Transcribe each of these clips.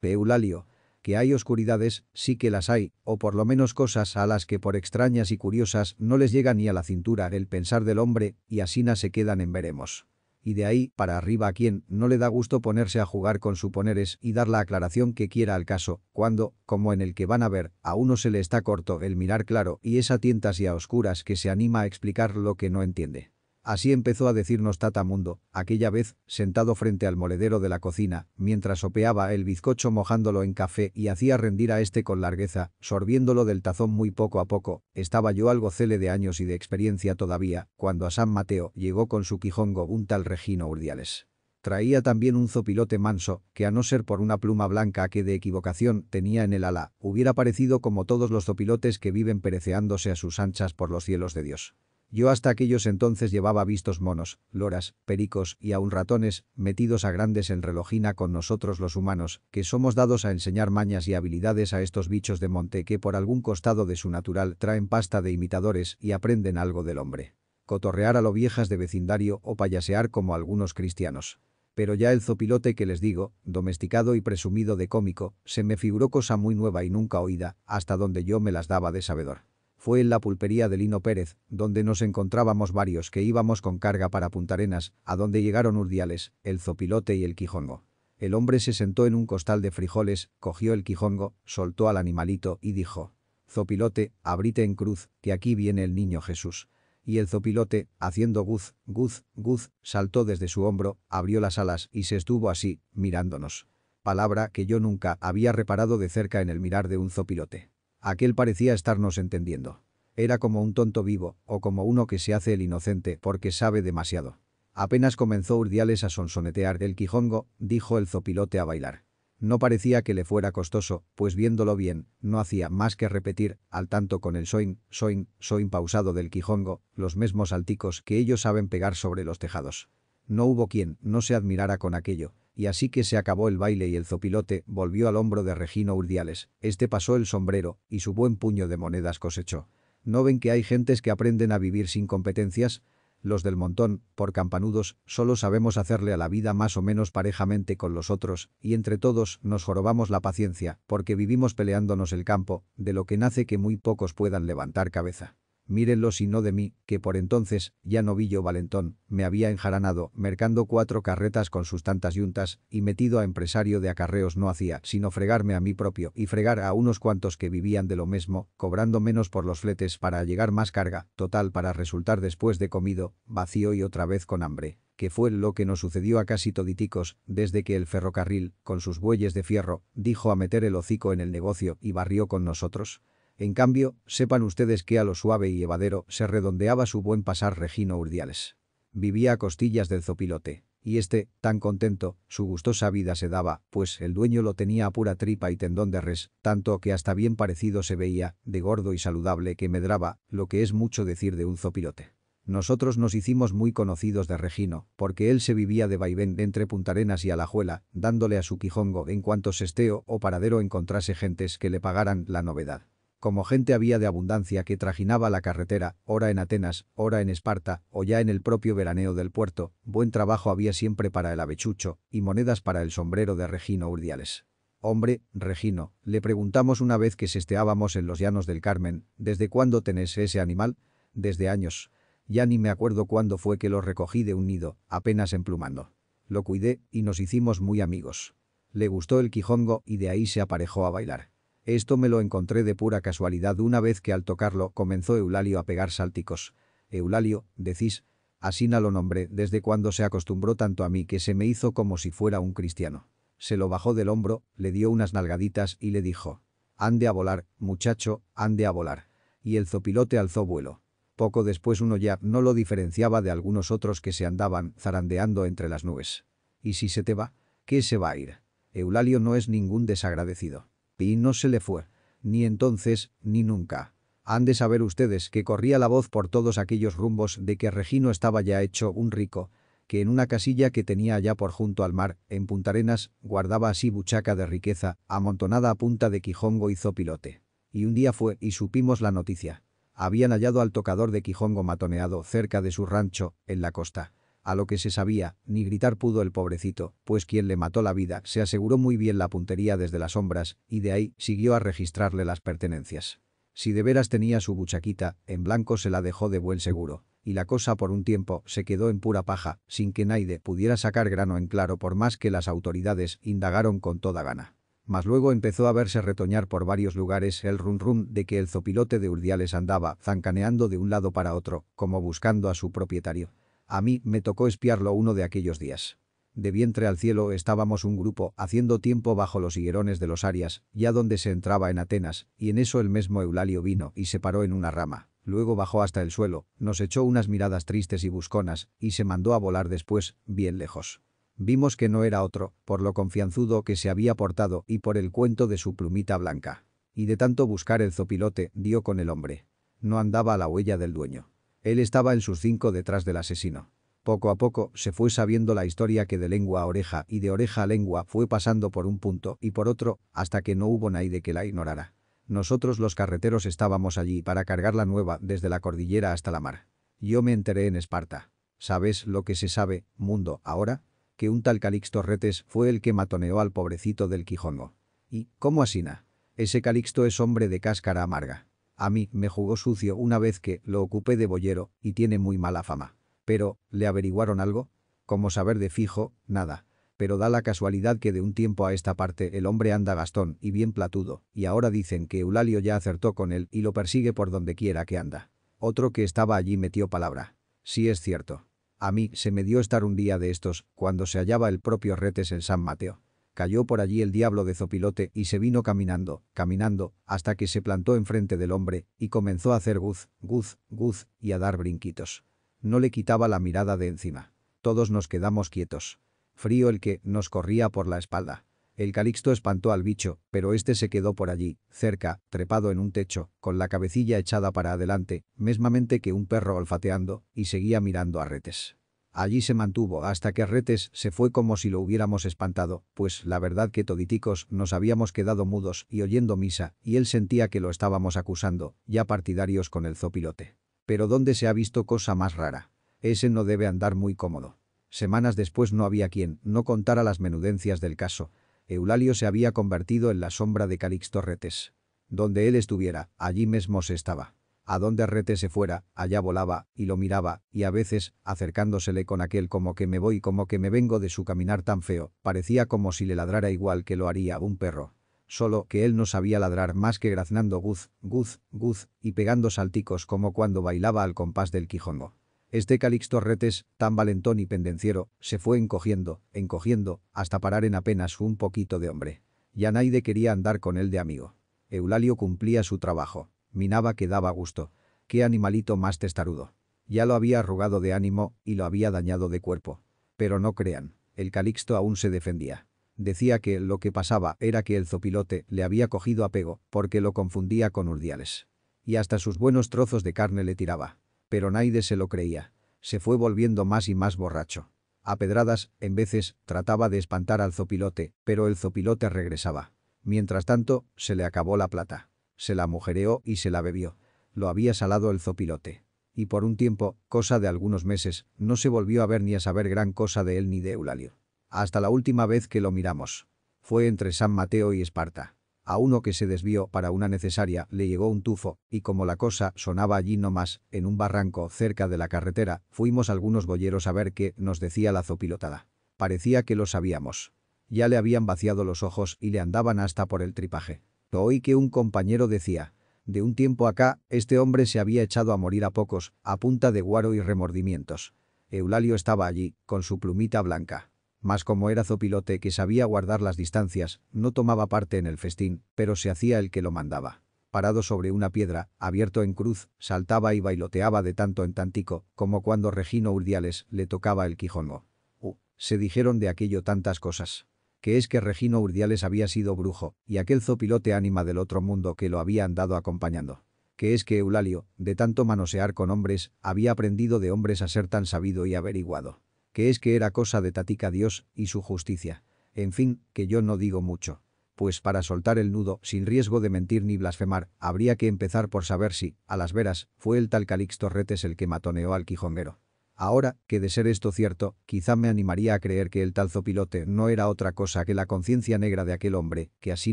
Peulalio, que hay oscuridades, sí que las hay, o por lo menos cosas a las que por extrañas y curiosas no les llega ni a la cintura el pensar del hombre, y así no se quedan en veremos. Y de ahí, para arriba a quien no le da gusto ponerse a jugar con suponeres y dar la aclaración que quiera al caso, cuando, como en el que van a ver, a uno se le está corto el mirar claro y es a tientas y a oscuras que se anima a explicar lo que no entiende. Así empezó a decirnos Tatamundo, aquella vez, sentado frente al moledero de la cocina, mientras sopeaba el bizcocho mojándolo en café y hacía rendir a este con largueza, sorbiéndolo del tazón muy poco a poco, estaba yo algo cele de años y de experiencia todavía, cuando a San Mateo llegó con su quijongo un tal Regino Urdiales. Traía también un zopilote manso, que a no ser por una pluma blanca que de equivocación tenía en el ala, hubiera parecido como todos los zopilotes que viven pereceándose a sus anchas por los cielos de Dios. Yo hasta aquellos entonces llevaba vistos monos, loras, pericos y aún ratones, metidos a grandes en relojina con nosotros los humanos, que somos dados a enseñar mañas y habilidades a estos bichos de monte que por algún costado de su natural traen pasta de imitadores y aprenden algo del hombre. Cotorrear a lo viejas de vecindario o payasear como algunos cristianos pero ya el zopilote que les digo, domesticado y presumido de cómico, se me figuró cosa muy nueva y nunca oída, hasta donde yo me las daba de sabedor. Fue en la pulpería de Lino Pérez, donde nos encontrábamos varios que íbamos con carga para Puntarenas, a donde llegaron Urdiales, el Zopilote y el Quijongo. El hombre se sentó en un costal de frijoles, cogió el Quijongo, soltó al animalito y dijo, «Zopilote, abrite en cruz, que aquí viene el niño Jesús» y el zopilote, haciendo guz, guz, guz, saltó desde su hombro, abrió las alas y se estuvo así, mirándonos. Palabra que yo nunca había reparado de cerca en el mirar de un zopilote. Aquel parecía estarnos entendiendo. Era como un tonto vivo, o como uno que se hace el inocente porque sabe demasiado. Apenas comenzó Urdiales a sonsonetear el quijongo, dijo el zopilote a bailar. No parecía que le fuera costoso, pues viéndolo bien, no hacía más que repetir, al tanto con el soin, soin, soin pausado del quijongo, los mismos alticos que ellos saben pegar sobre los tejados. No hubo quien no se admirara con aquello, y así que se acabó el baile y el zopilote volvió al hombro de Regino Urdiales. Este pasó el sombrero y su buen puño de monedas cosechó. ¿No ven que hay gentes que aprenden a vivir sin competencias? Los del montón, por campanudos, solo sabemos hacerle a la vida más o menos parejamente con los otros, y entre todos nos jorobamos la paciencia, porque vivimos peleándonos el campo, de lo que nace que muy pocos puedan levantar cabeza. Mírenlo si no de mí, que por entonces, ya no novillo valentón, me había enjaranado, mercando cuatro carretas con sus tantas yuntas, y metido a empresario de acarreos no hacía, sino fregarme a mí propio y fregar a unos cuantos que vivían de lo mismo, cobrando menos por los fletes para llegar más carga, total para resultar después de comido, vacío y otra vez con hambre que fue lo que nos sucedió a casi toditicos, desde que el ferrocarril, con sus bueyes de fierro, dijo a meter el hocico en el negocio y barrió con nosotros, en cambio, sepan ustedes que a lo suave y evadero se redondeaba su buen pasar Regino Urdiales. Vivía a costillas del zopilote. Y este, tan contento, su gustosa vida se daba, pues el dueño lo tenía a pura tripa y tendón de res, tanto que hasta bien parecido se veía, de gordo y saludable que medraba, lo que es mucho decir de un zopilote. Nosotros nos hicimos muy conocidos de Regino, porque él se vivía de vaivén entre Puntarenas y Alajuela, dándole a su quijongo en cuanto sesteo o paradero encontrase gentes que le pagaran la novedad. Como gente había de abundancia que trajinaba la carretera, ora en Atenas, ora en Esparta, o ya en el propio veraneo del puerto, buen trabajo había siempre para el avechucho, y monedas para el sombrero de Regino Urdiales. Hombre, Regino, le preguntamos una vez que sesteábamos en los llanos del Carmen, ¿desde cuándo tenés ese animal? Desde años. Ya ni me acuerdo cuándo fue que lo recogí de un nido, apenas emplumando. Lo cuidé y nos hicimos muy amigos. Le gustó el quijongo y de ahí se aparejó a bailar. Esto me lo encontré de pura casualidad una vez que al tocarlo comenzó Eulalio a pegar sálticos. Eulalio, decís, Asina lo nombré desde cuando se acostumbró tanto a mí que se me hizo como si fuera un cristiano. Se lo bajó del hombro, le dio unas nalgaditas y le dijo. Ande a volar, muchacho, ande a volar. Y el zopilote alzó vuelo. Poco después uno ya no lo diferenciaba de algunos otros que se andaban zarandeando entre las nubes. ¿Y si se te va? ¿Qué se va a ir? Eulalio no es ningún desagradecido. Y no se le fue. Ni entonces, ni nunca. Han de saber ustedes que corría la voz por todos aquellos rumbos de que Regino estaba ya hecho un rico, que en una casilla que tenía allá por junto al mar, en puntarenas, guardaba así buchaca de riqueza, amontonada a punta de quijongo y zopilote. Y un día fue y supimos la noticia. Habían hallado al tocador de quijongo matoneado cerca de su rancho, en la costa a lo que se sabía, ni gritar pudo el pobrecito, pues quien le mató la vida se aseguró muy bien la puntería desde las sombras y de ahí siguió a registrarle las pertenencias. Si de veras tenía su buchaquita, en blanco se la dejó de buen seguro, y la cosa por un tiempo se quedó en pura paja, sin que Naide pudiera sacar grano en claro por más que las autoridades indagaron con toda gana mas luego empezó a verse retoñar por varios lugares el rum rum de que el zopilote de Urdiales andaba zancaneando de un lado para otro, como buscando a su propietario. A mí me tocó espiarlo uno de aquellos días. De vientre al cielo estábamos un grupo haciendo tiempo bajo los higuerones de los Arias, ya donde se entraba en Atenas, y en eso el mismo Eulalio vino y se paró en una rama. Luego bajó hasta el suelo, nos echó unas miradas tristes y busconas, y se mandó a volar después, bien lejos. Vimos que no era otro, por lo confianzudo que se había portado y por el cuento de su plumita blanca. Y de tanto buscar el zopilote, dio con el hombre. No andaba a la huella del dueño. Él estaba en sus cinco detrás del asesino. Poco a poco se fue sabiendo la historia que de lengua a oreja y de oreja a lengua fue pasando por un punto y por otro hasta que no hubo nadie que la ignorara. Nosotros los carreteros estábamos allí para cargar la nueva desde la cordillera hasta la mar. Yo me enteré en Esparta. ¿Sabes lo que se sabe, mundo, ahora? Que un tal Calixto Retes fue el que matoneó al pobrecito del Quijongo. ¿Y cómo asina? Ese Calixto es hombre de cáscara amarga. A mí me jugó sucio una vez que lo ocupé de boyero y tiene muy mala fama. Pero, ¿le averiguaron algo? Como saber de fijo, nada. Pero da la casualidad que de un tiempo a esta parte el hombre anda gastón y bien platudo, y ahora dicen que Eulalio ya acertó con él y lo persigue por donde quiera que anda. Otro que estaba allí metió palabra. Sí es cierto. A mí se me dio estar un día de estos, cuando se hallaba el propio Retes en San Mateo. Cayó por allí el diablo de Zopilote y se vino caminando, caminando, hasta que se plantó enfrente del hombre y comenzó a hacer guz, guz, guz y a dar brinquitos. No le quitaba la mirada de encima. Todos nos quedamos quietos. Frío el que nos corría por la espalda. El calixto espantó al bicho, pero este se quedó por allí, cerca, trepado en un techo, con la cabecilla echada para adelante, mesmamente que un perro olfateando, y seguía mirando a retes. Allí se mantuvo hasta que Retes se fue como si lo hubiéramos espantado, pues la verdad que toditicos nos habíamos quedado mudos y oyendo misa, y él sentía que lo estábamos acusando, ya partidarios con el zopilote. Pero ¿dónde se ha visto cosa más rara? Ese no debe andar muy cómodo. Semanas después no había quien no contara las menudencias del caso. Eulalio se había convertido en la sombra de Calixto Retes. Donde él estuviera, allí mismo se estaba. A donde Retes se fuera, allá volaba, y lo miraba, y a veces, acercándosele con aquel como que me voy como que me vengo de su caminar tan feo, parecía como si le ladrara igual que lo haría un perro. Solo que él no sabía ladrar más que graznando guz, guz, guz, y pegando salticos como cuando bailaba al compás del quijongo. Este Calixto Retes, tan valentón y pendenciero, se fue encogiendo, encogiendo, hasta parar en apenas un poquito de hombre. Ya nadie quería andar con él de amigo. Eulalio cumplía su trabajo. Minaba que daba gusto. ¡Qué animalito más testarudo! Ya lo había arrugado de ánimo y lo había dañado de cuerpo. Pero no crean, el Calixto aún se defendía. Decía que lo que pasaba era que el zopilote le había cogido apego porque lo confundía con urdiales. Y hasta sus buenos trozos de carne le tiraba. Pero Naides se lo creía. Se fue volviendo más y más borracho. A pedradas, en veces, trataba de espantar al zopilote, pero el zopilote regresaba. Mientras tanto, se le acabó la plata se la mujereó y se la bebió. Lo había salado el zopilote. Y por un tiempo, cosa de algunos meses, no se volvió a ver ni a saber gran cosa de él ni de Eulalio. Hasta la última vez que lo miramos. Fue entre San Mateo y Esparta. A uno que se desvió para una necesaria le llegó un tufo, y como la cosa sonaba allí no más, en un barranco cerca de la carretera, fuimos algunos boyeros a ver qué nos decía la zopilotada. Parecía que lo sabíamos. Ya le habían vaciado los ojos y le andaban hasta por el tripaje. Oí que un compañero decía, de un tiempo acá, este hombre se había echado a morir a pocos, a punta de guaro y remordimientos. Eulalio estaba allí, con su plumita blanca. Mas como era zopilote que sabía guardar las distancias, no tomaba parte en el festín, pero se hacía el que lo mandaba. Parado sobre una piedra, abierto en cruz, saltaba y bailoteaba de tanto en tantico, como cuando Regino Urdiales le tocaba el quijongo. Uh, se dijeron de aquello tantas cosas que es que Regino Urdiales había sido brujo, y aquel zopilote ánima del otro mundo que lo había andado acompañando. Que es que Eulalio, de tanto manosear con hombres, había aprendido de hombres a ser tan sabido y averiguado. Que es que era cosa de Tatica Dios y su justicia. En fin, que yo no digo mucho. Pues para soltar el nudo, sin riesgo de mentir ni blasfemar, habría que empezar por saber si, a las veras, fue el tal Calixto Retes el que matoneó al Quijonguero. Ahora, que de ser esto cierto, quizá me animaría a creer que el tal Zopilote no era otra cosa que la conciencia negra de aquel hombre que así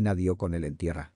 nadió con él en tierra.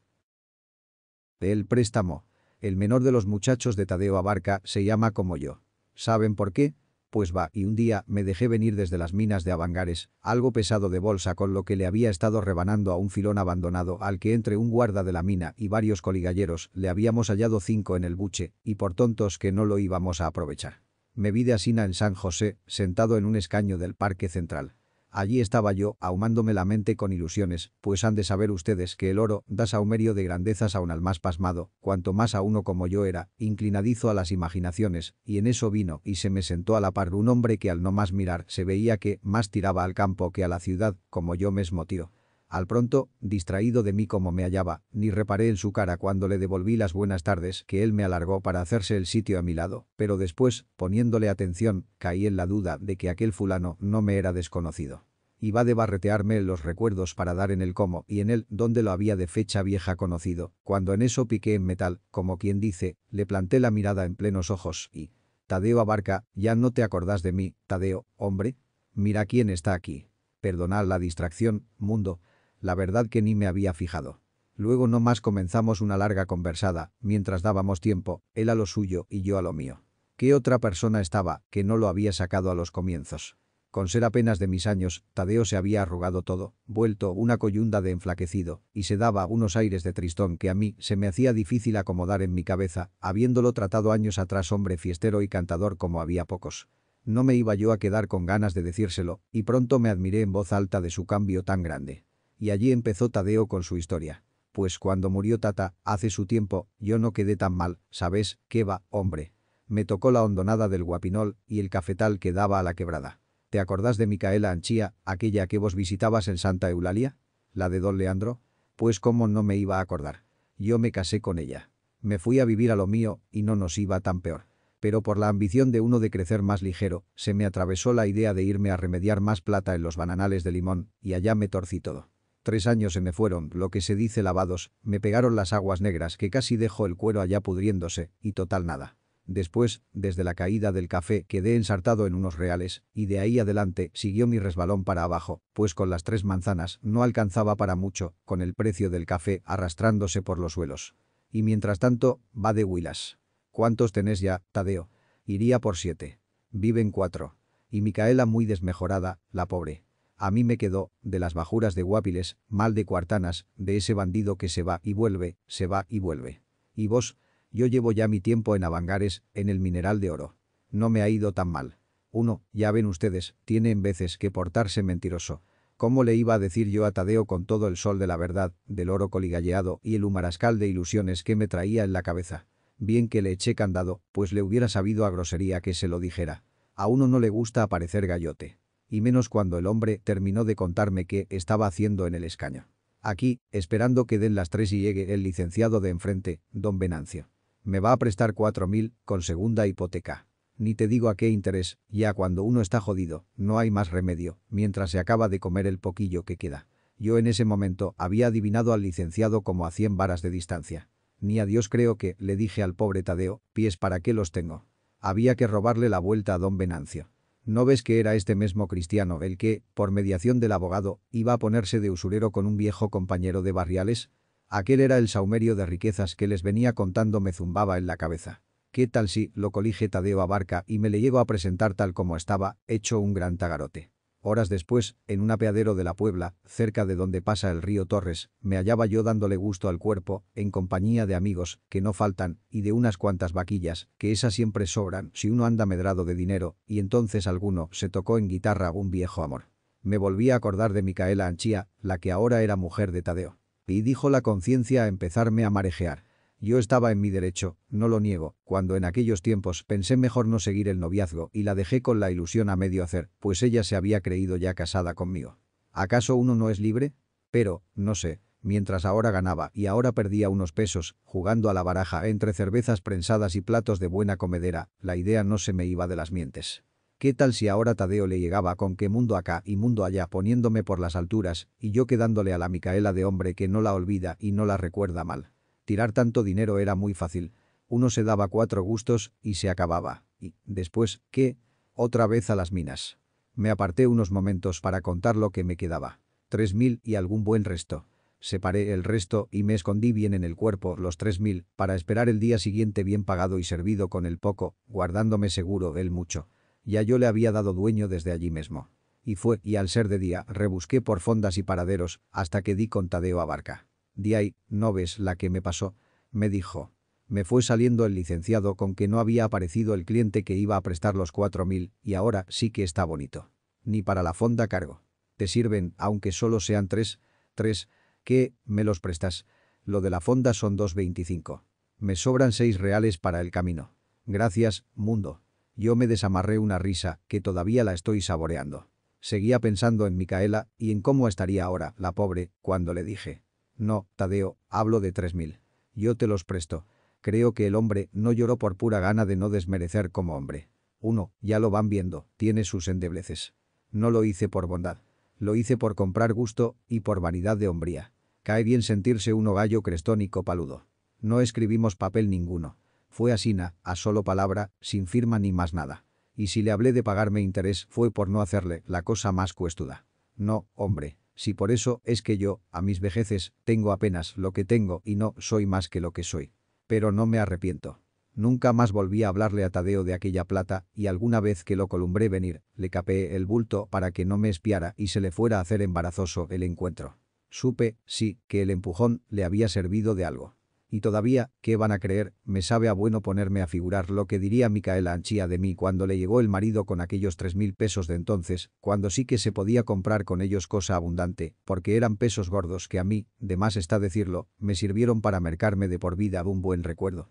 El préstamo, el menor de los muchachos de Tadeo Abarca se llama como yo. ¿Saben por qué? Pues va, y un día me dejé venir desde las minas de Avangares, algo pesado de bolsa con lo que le había estado rebanando a un filón abandonado al que entre un guarda de la mina y varios coligalleros le habíamos hallado cinco en el buche, y por tontos que no lo íbamos a aprovechar. Me vi de Asina en San José, sentado en un escaño del Parque Central. Allí estaba yo, ahumándome la mente con ilusiones, pues han de saber ustedes que el oro da saumerio de grandezas aún al más pasmado, cuanto más a uno como yo era, inclinadizo a las imaginaciones, y en eso vino y se me sentó a la par un hombre que al no más mirar se veía que más tiraba al campo que a la ciudad, como yo mismo tío. Al pronto, distraído de mí como me hallaba, ni reparé en su cara cuando le devolví las buenas tardes que él me alargó para hacerse el sitio a mi lado, pero después, poniéndole atención, caí en la duda de que aquel fulano no me era desconocido. Iba de barretearme los recuerdos para dar en el cómo y en el dónde lo había de fecha vieja conocido, cuando en eso piqué en metal, como quien dice, le planté la mirada en plenos ojos y... Tadeo Abarca, ya no te acordás de mí, Tadeo, hombre. Mira quién está aquí. Perdonad la distracción, mundo, la verdad que ni me había fijado. Luego no más comenzamos una larga conversada, mientras dábamos tiempo, él a lo suyo y yo a lo mío. ¿Qué otra persona estaba que no lo había sacado a los comienzos? Con ser apenas de mis años, Tadeo se había arrugado todo, vuelto una coyunda de enflaquecido, y se daba unos aires de tristón que a mí se me hacía difícil acomodar en mi cabeza, habiéndolo tratado años atrás hombre fiestero y cantador como había pocos. No me iba yo a quedar con ganas de decírselo, y pronto me admiré en voz alta de su cambio tan grande. Y allí empezó Tadeo con su historia. Pues cuando murió Tata, hace su tiempo, yo no quedé tan mal, ¿sabes? ¿Qué va, hombre? Me tocó la hondonada del guapinol y el cafetal que daba a la quebrada. ¿Te acordás de Micaela Anchía, aquella que vos visitabas en Santa Eulalia? ¿La de don Leandro? Pues cómo no me iba a acordar. Yo me casé con ella. Me fui a vivir a lo mío y no nos iba tan peor pero por la ambición de uno de crecer más ligero, se me atravesó la idea de irme a remediar más plata en los bananales de limón, y allá me torcí todo. Tres años se me fueron, lo que se dice lavados, me pegaron las aguas negras que casi dejó el cuero allá pudriéndose, y total nada. Después, desde la caída del café, quedé ensartado en unos reales, y de ahí adelante siguió mi resbalón para abajo, pues con las tres manzanas no alcanzaba para mucho, con el precio del café arrastrándose por los suelos. Y mientras tanto, va de huilas. ¿Cuántos tenés ya, Tadeo? Iría por siete. Viven cuatro. Y Micaela muy desmejorada, la pobre. A mí me quedó, de las bajuras de Guapiles, mal de cuartanas, de ese bandido que se va y vuelve, se va y vuelve. Y vos, yo llevo ya mi tiempo en Avangares, en el mineral de oro. No me ha ido tan mal. Uno, ya ven ustedes, tiene en veces que portarse mentiroso. ¿Cómo le iba a decir yo a Tadeo con todo el sol de la verdad, del oro coligalleado y el humarascal de ilusiones que me traía en la cabeza? Bien que le eché candado, pues le hubiera sabido a grosería que se lo dijera. A uno no le gusta aparecer gallote y menos cuando el hombre terminó de contarme qué estaba haciendo en el escaño. Aquí, esperando que den las tres y llegue el licenciado de enfrente, don Venancio. Me va a prestar cuatro mil, con segunda hipoteca. Ni te digo a qué interés, ya cuando uno está jodido, no hay más remedio, mientras se acaba de comer el poquillo que queda. Yo en ese momento había adivinado al licenciado como a cien varas de distancia. Ni a Dios creo que, le dije al pobre Tadeo, pies para qué los tengo. Había que robarle la vuelta a don Venancio. ¿No ves que era este mismo cristiano el que, por mediación del abogado, iba a ponerse de usurero con un viejo compañero de barriales? Aquel era el saumerio de riquezas que les venía contando me zumbaba en la cabeza. ¿Qué tal si lo colige Tadeo Abarca y me le llego a presentar tal como estaba, hecho un gran tagarote? Horas después, en un apeadero de la Puebla, cerca de donde pasa el río Torres, me hallaba yo dándole gusto al cuerpo, en compañía de amigos, que no faltan, y de unas cuantas vaquillas, que esas siempre sobran si uno anda medrado de dinero, y entonces alguno se tocó en guitarra un viejo amor. Me volví a acordar de Micaela Anchía, la que ahora era mujer de Tadeo. Y dijo la conciencia a empezarme a marejear. Yo estaba en mi derecho, no lo niego, cuando en aquellos tiempos pensé mejor no seguir el noviazgo y la dejé con la ilusión a medio hacer, pues ella se había creído ya casada conmigo. ¿Acaso uno no es libre? Pero, no sé, mientras ahora ganaba y ahora perdía unos pesos, jugando a la baraja entre cervezas prensadas y platos de buena comedera, la idea no se me iba de las mientes. ¿Qué tal si ahora Tadeo le llegaba con que mundo acá y mundo allá poniéndome por las alturas y yo quedándole a la Micaela de hombre que no la olvida y no la recuerda mal? Tirar tanto dinero era muy fácil. Uno se daba cuatro gustos y se acababa. Y, después, ¿qué? Otra vez a las minas. Me aparté unos momentos para contar lo que me quedaba. Tres mil y algún buen resto. Separé el resto y me escondí bien en el cuerpo los tres mil para esperar el día siguiente bien pagado y servido con el poco, guardándome seguro el mucho. Ya yo le había dado dueño desde allí mismo. Y fue, y al ser de día, rebusqué por fondas y paraderos hasta que di con Tadeo barca. Diay, no ves la que me pasó, me dijo. Me fue saliendo el licenciado con que no había aparecido el cliente que iba a prestar los cuatro mil, y ahora sí que está bonito. Ni para la fonda cargo. Te sirven, aunque solo sean tres, tres, que, me los prestas. Lo de la fonda son dos veinticinco. Me sobran seis reales para el camino. Gracias, mundo. Yo me desamarré una risa, que todavía la estoy saboreando. Seguía pensando en Micaela y en cómo estaría ahora, la pobre, cuando le dije. No, Tadeo, hablo de tres mil. Yo te los presto. Creo que el hombre no lloró por pura gana de no desmerecer como hombre. Uno, ya lo van viendo, tiene sus endebleces. No lo hice por bondad. Lo hice por comprar gusto y por vanidad de hombría. Cae bien sentirse uno gallo crestónico paludo. No escribimos papel ninguno. Fue asina, a solo palabra, sin firma ni más nada. Y si le hablé de pagarme interés fue por no hacerle la cosa más cuestuda. No, hombre, si por eso es que yo, a mis vejeces, tengo apenas lo que tengo y no soy más que lo que soy. Pero no me arrepiento. Nunca más volví a hablarle a Tadeo de aquella plata y alguna vez que lo columbré venir, le capé el bulto para que no me espiara y se le fuera a hacer embarazoso el encuentro. Supe, sí, que el empujón le había servido de algo. Y todavía, ¿qué van a creer? Me sabe a bueno ponerme a figurar lo que diría Micaela Anchía de mí cuando le llegó el marido con aquellos tres mil pesos de entonces, cuando sí que se podía comprar con ellos cosa abundante, porque eran pesos gordos que a mí, de más está decirlo, me sirvieron para mercarme de por vida un buen recuerdo.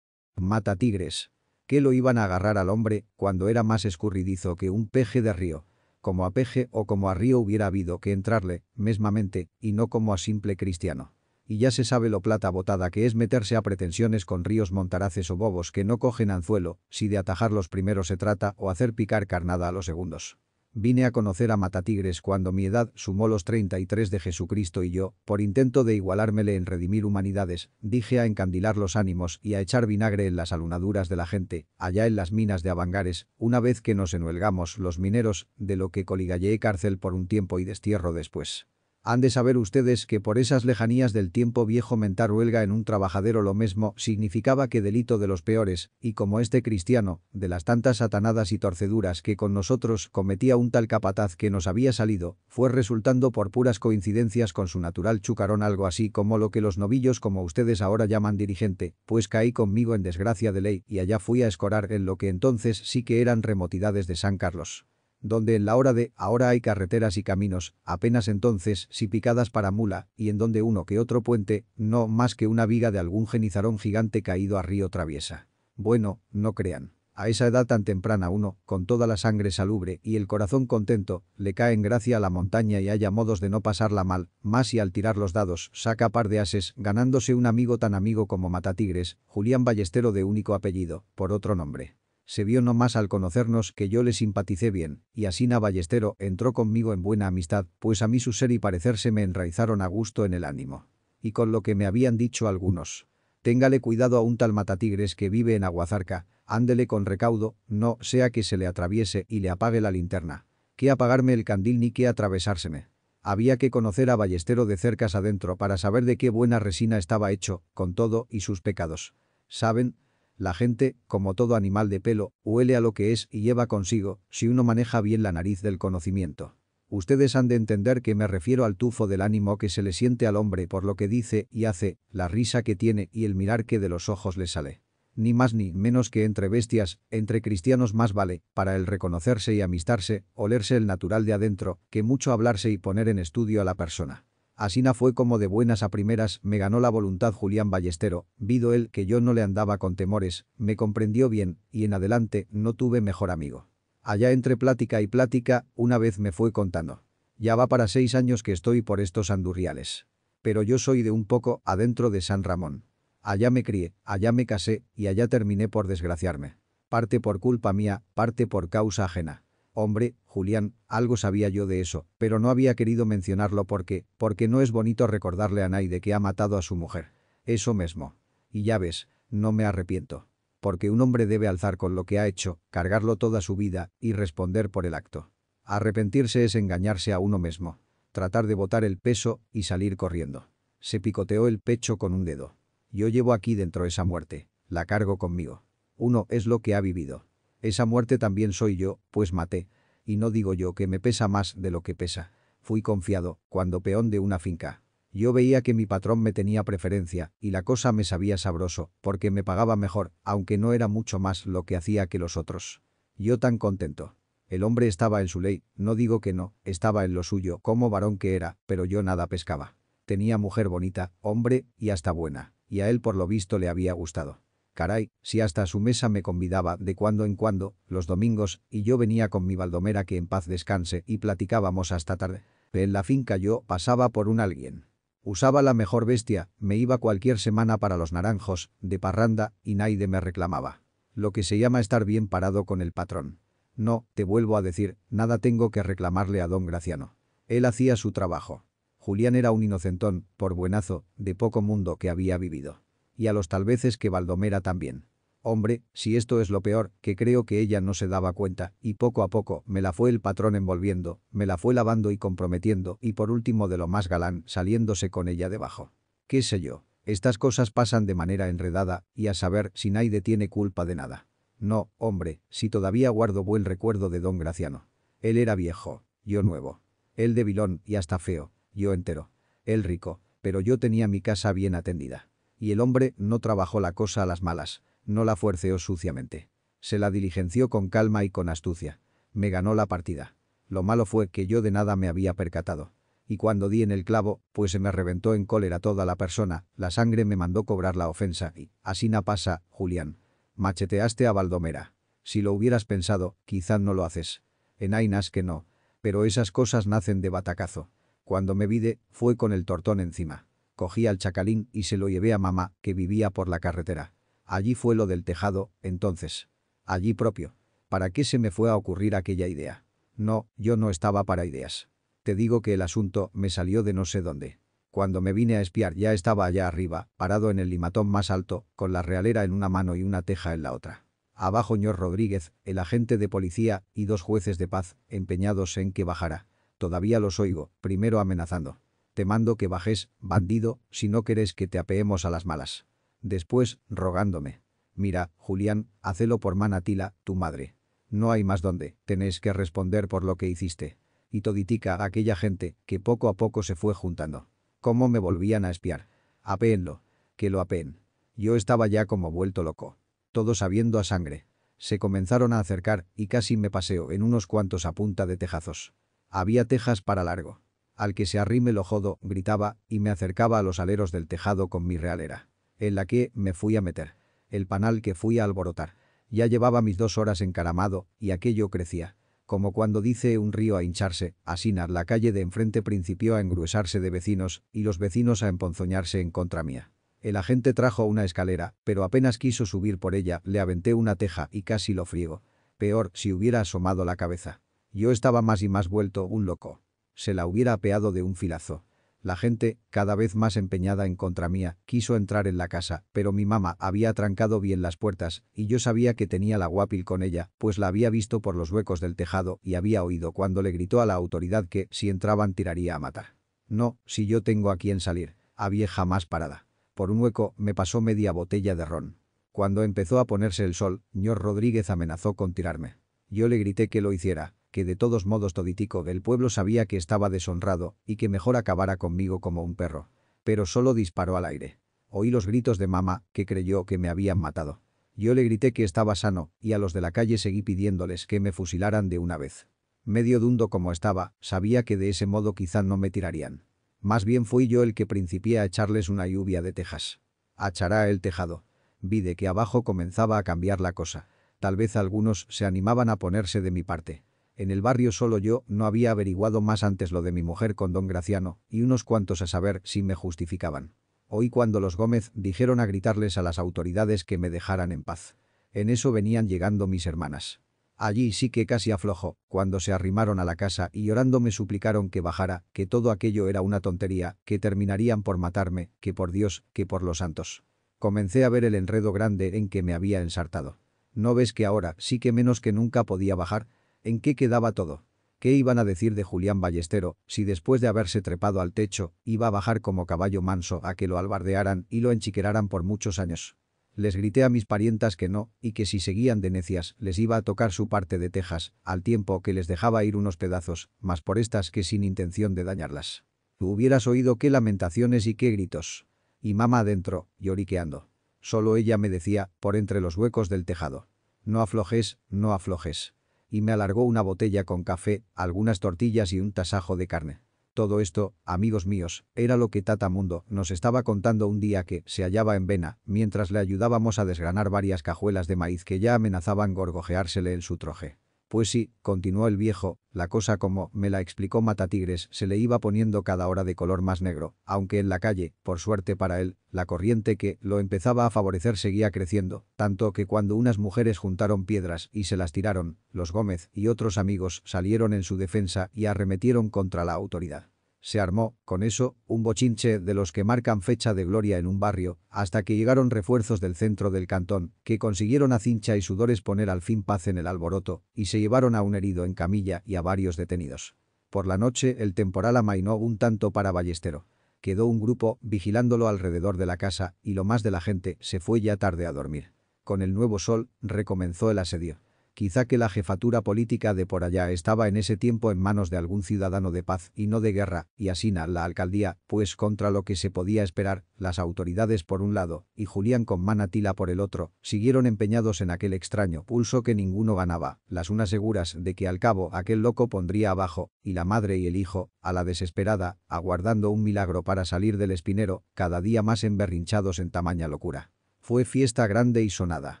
Mata tigres. ¿Qué lo iban a agarrar al hombre cuando era más escurridizo que un peje de río? Como a peje o como a río hubiera habido que entrarle, mesmamente, y no como a simple cristiano y ya se sabe lo plata botada que es meterse a pretensiones con ríos montaraces o bobos que no cogen anzuelo, si de atajar los primeros se trata o hacer picar carnada a los segundos. Vine a conocer a Matatigres cuando mi edad sumó los 33 de Jesucristo y yo, por intento de igualármele en redimir humanidades, dije a encandilar los ánimos y a echar vinagre en las alunaduras de la gente, allá en las minas de Avangares, una vez que nos enuelgamos los mineros, de lo que coligallé cárcel por un tiempo y destierro después. Han de saber ustedes que por esas lejanías del tiempo viejo mentar huelga en un trabajadero lo mismo significaba que delito de los peores, y como este cristiano, de las tantas satanadas y torceduras que con nosotros cometía un tal capataz que nos había salido, fue resultando por puras coincidencias con su natural chucarón algo así como lo que los novillos como ustedes ahora llaman dirigente, pues caí conmigo en desgracia de ley y allá fui a escorar en lo que entonces sí que eran remotidades de San Carlos donde en la hora de ahora hay carreteras y caminos, apenas entonces si picadas para mula, y en donde uno que otro puente, no más que una viga de algún genizarón gigante caído a río traviesa. Bueno, no crean. A esa edad tan temprana uno, con toda la sangre salubre y el corazón contento, le cae en gracia a la montaña y haya modos de no pasarla mal, más si al tirar los dados saca par de ases, ganándose un amigo tan amigo como Matatigres, Julián Ballestero de único apellido, por otro nombre se vio no más al conocernos que yo le simpaticé bien, y así Ballestero entró conmigo en buena amistad, pues a mí su ser y parecer se me enraizaron a gusto en el ánimo. Y con lo que me habían dicho algunos. Téngale cuidado a un tal matatigres que vive en Aguazarca, ándele con recaudo, no sea que se le atraviese y le apague la linterna. qué apagarme el candil ni que atravesárseme. Había que conocer a Ballestero de cercas adentro para saber de qué buena resina estaba hecho, con todo y sus pecados. Saben, la gente, como todo animal de pelo, huele a lo que es y lleva consigo si uno maneja bien la nariz del conocimiento. Ustedes han de entender que me refiero al tufo del ánimo que se le siente al hombre por lo que dice y hace, la risa que tiene y el mirar que de los ojos le sale. Ni más ni menos que entre bestias, entre cristianos más vale, para el reconocerse y amistarse, olerse el natural de adentro, que mucho hablarse y poner en estudio a la persona. Asina fue como de buenas a primeras me ganó la voluntad Julián Ballestero, vido él que yo no le andaba con temores, me comprendió bien, y en adelante no tuve mejor amigo. Allá entre plática y plática, una vez me fue contando. Ya va para seis años que estoy por estos andurriales. Pero yo soy de un poco adentro de San Ramón. Allá me crié, allá me casé, y allá terminé por desgraciarme. Parte por culpa mía, parte por causa ajena. Hombre, Julián, algo sabía yo de eso, pero no había querido mencionarlo porque, porque no es bonito recordarle a Naide que ha matado a su mujer. Eso mismo. Y ya ves, no me arrepiento. Porque un hombre debe alzar con lo que ha hecho, cargarlo toda su vida y responder por el acto. Arrepentirse es engañarse a uno mismo. Tratar de botar el peso y salir corriendo. Se picoteó el pecho con un dedo. Yo llevo aquí dentro esa muerte. La cargo conmigo. Uno es lo que ha vivido. Esa muerte también soy yo, pues maté, y no digo yo que me pesa más de lo que pesa. Fui confiado, cuando peón de una finca. Yo veía que mi patrón me tenía preferencia, y la cosa me sabía sabroso, porque me pagaba mejor, aunque no era mucho más lo que hacía que los otros. Yo tan contento. El hombre estaba en su ley, no digo que no, estaba en lo suyo, como varón que era, pero yo nada pescaba. Tenía mujer bonita, hombre, y hasta buena, y a él por lo visto le había gustado. Caray, si hasta su mesa me convidaba de cuando en cuando, los domingos, y yo venía con mi baldomera que en paz descanse y platicábamos hasta tarde. En la finca yo pasaba por un alguien. Usaba la mejor bestia, me iba cualquier semana para los naranjos, de parranda, y nadie me reclamaba. Lo que se llama estar bien parado con el patrón. No, te vuelvo a decir, nada tengo que reclamarle a don Graciano. Él hacía su trabajo. Julián era un inocentón, por buenazo, de poco mundo que había vivido. Y a los tal veces que Baldomera también. Hombre, si esto es lo peor, que creo que ella no se daba cuenta, y poco a poco me la fue el patrón envolviendo, me la fue lavando y comprometiendo y por último de lo más galán saliéndose con ella debajo. Qué sé yo, estas cosas pasan de manera enredada y a saber si nadie tiene culpa de nada. No, hombre, si todavía guardo buen recuerdo de don Graciano. Él era viejo, yo nuevo. Él vilón y hasta feo, yo entero. Él rico, pero yo tenía mi casa bien atendida y el hombre no trabajó la cosa a las malas, no la fuerceó suciamente. Se la diligenció con calma y con astucia. Me ganó la partida. Lo malo fue que yo de nada me había percatado. Y cuando di en el clavo, pues se me reventó en cólera toda la persona, la sangre me mandó cobrar la ofensa y, así na pasa, Julián. Macheteaste a Baldomera. Si lo hubieras pensado, quizá no lo haces. En Ainas que no. Pero esas cosas nacen de batacazo. Cuando me vide, fue con el tortón encima. Cogí al chacalín y se lo llevé a mamá, que vivía por la carretera. Allí fue lo del tejado, entonces. Allí propio. ¿Para qué se me fue a ocurrir aquella idea? No, yo no estaba para ideas. Te digo que el asunto me salió de no sé dónde. Cuando me vine a espiar ya estaba allá arriba, parado en el limatón más alto, con la realera en una mano y una teja en la otra. Abajo ñor Rodríguez, el agente de policía, y dos jueces de paz, empeñados en que bajara. Todavía los oigo, primero amenazando. Te mando que bajes, bandido, si no querés que te apeemos a las malas. Después, rogándome. Mira, Julián, hacelo por Manatila, tu madre. No hay más donde, tenés que responder por lo que hiciste. Y toditica a aquella gente, que poco a poco se fue juntando. ¿Cómo me volvían a espiar? Apéenlo. Que lo apeen. Yo estaba ya como vuelto loco. Todos sabiendo a sangre. Se comenzaron a acercar y casi me paseo en unos cuantos a punta de tejazos. Había tejas para largo al que se arrime lo jodo, gritaba, y me acercaba a los aleros del tejado con mi realera, en la que me fui a meter, el panal que fui a alborotar. Ya llevaba mis dos horas encaramado, y aquello crecía. Como cuando dice un río a hincharse, asinar la calle de enfrente principió a engruesarse de vecinos, y los vecinos a emponzoñarse en contra mía. El agente trajo una escalera, pero apenas quiso subir por ella, le aventé una teja y casi lo friego. Peor si hubiera asomado la cabeza. Yo estaba más y más vuelto un loco se la hubiera apeado de un filazo. La gente, cada vez más empeñada en contra mía, quiso entrar en la casa, pero mi mamá había trancado bien las puertas, y yo sabía que tenía la guapil con ella, pues la había visto por los huecos del tejado y había oído cuando le gritó a la autoridad que, si entraban, tiraría a matar. No, si yo tengo a quién salir, había jamás parada. Por un hueco me pasó media botella de ron. Cuando empezó a ponerse el sol, ñor Rodríguez amenazó con tirarme. Yo le grité que lo hiciera, que de todos modos toditico del pueblo sabía que estaba deshonrado y que mejor acabara conmigo como un perro. Pero solo disparó al aire. Oí los gritos de mamá, que creyó que me habían matado. Yo le grité que estaba sano, y a los de la calle seguí pidiéndoles que me fusilaran de una vez. Medio dundo como estaba, sabía que de ese modo quizá no me tirarían. Más bien fui yo el que principié a echarles una lluvia de tejas. Achará el tejado. Vi de que abajo comenzaba a cambiar la cosa. Tal vez algunos se animaban a ponerse de mi parte. En el barrio solo yo no había averiguado más antes lo de mi mujer con don Graciano, y unos cuantos a saber si me justificaban. Hoy cuando los Gómez dijeron a gritarles a las autoridades que me dejaran en paz. En eso venían llegando mis hermanas. Allí sí que casi aflojo, cuando se arrimaron a la casa y llorando me suplicaron que bajara, que todo aquello era una tontería, que terminarían por matarme, que por Dios, que por los santos. Comencé a ver el enredo grande en que me había ensartado. ¿No ves que ahora sí que menos que nunca podía bajar? ¿En qué quedaba todo? ¿Qué iban a decir de Julián Ballestero si después de haberse trepado al techo iba a bajar como caballo manso a que lo albardearan y lo enchiqueraran por muchos años? Les grité a mis parientas que no y que si seguían de necias les iba a tocar su parte de tejas, al tiempo que les dejaba ir unos pedazos, más por estas que sin intención de dañarlas. Tú hubieras oído qué lamentaciones y qué gritos. Y mamá adentro, lloriqueando. Solo ella me decía, por entre los huecos del tejado. No aflojes, no aflojes y me alargó una botella con café, algunas tortillas y un tasajo de carne. Todo esto, amigos míos, era lo que Tata Mundo nos estaba contando un día que se hallaba en Vena, mientras le ayudábamos a desgranar varias cajuelas de maíz que ya amenazaban gorgojeársele en su troje. Pues sí, continuó el viejo, la cosa como me la explicó Matatigres se le iba poniendo cada hora de color más negro, aunque en la calle, por suerte para él, la corriente que lo empezaba a favorecer seguía creciendo, tanto que cuando unas mujeres juntaron piedras y se las tiraron, los Gómez y otros amigos salieron en su defensa y arremetieron contra la autoridad. Se armó, con eso, un bochinche de los que marcan fecha de gloria en un barrio, hasta que llegaron refuerzos del centro del cantón, que consiguieron a cincha y sudores poner al fin paz en el alboroto, y se llevaron a un herido en camilla y a varios detenidos. Por la noche el temporal amainó un tanto para Ballestero. Quedó un grupo vigilándolo alrededor de la casa y lo más de la gente se fue ya tarde a dormir. Con el nuevo sol recomenzó el asedio. Quizá que la jefatura política de por allá estaba en ese tiempo en manos de algún ciudadano de paz y no de guerra, y Asina la alcaldía, pues contra lo que se podía esperar, las autoridades por un lado y Julián con Manatila por el otro, siguieron empeñados en aquel extraño pulso que ninguno ganaba, las unas seguras de que al cabo aquel loco pondría abajo, y la madre y el hijo, a la desesperada, aguardando un milagro para salir del espinero, cada día más emberrinchados en tamaña locura. Fue fiesta grande y sonada.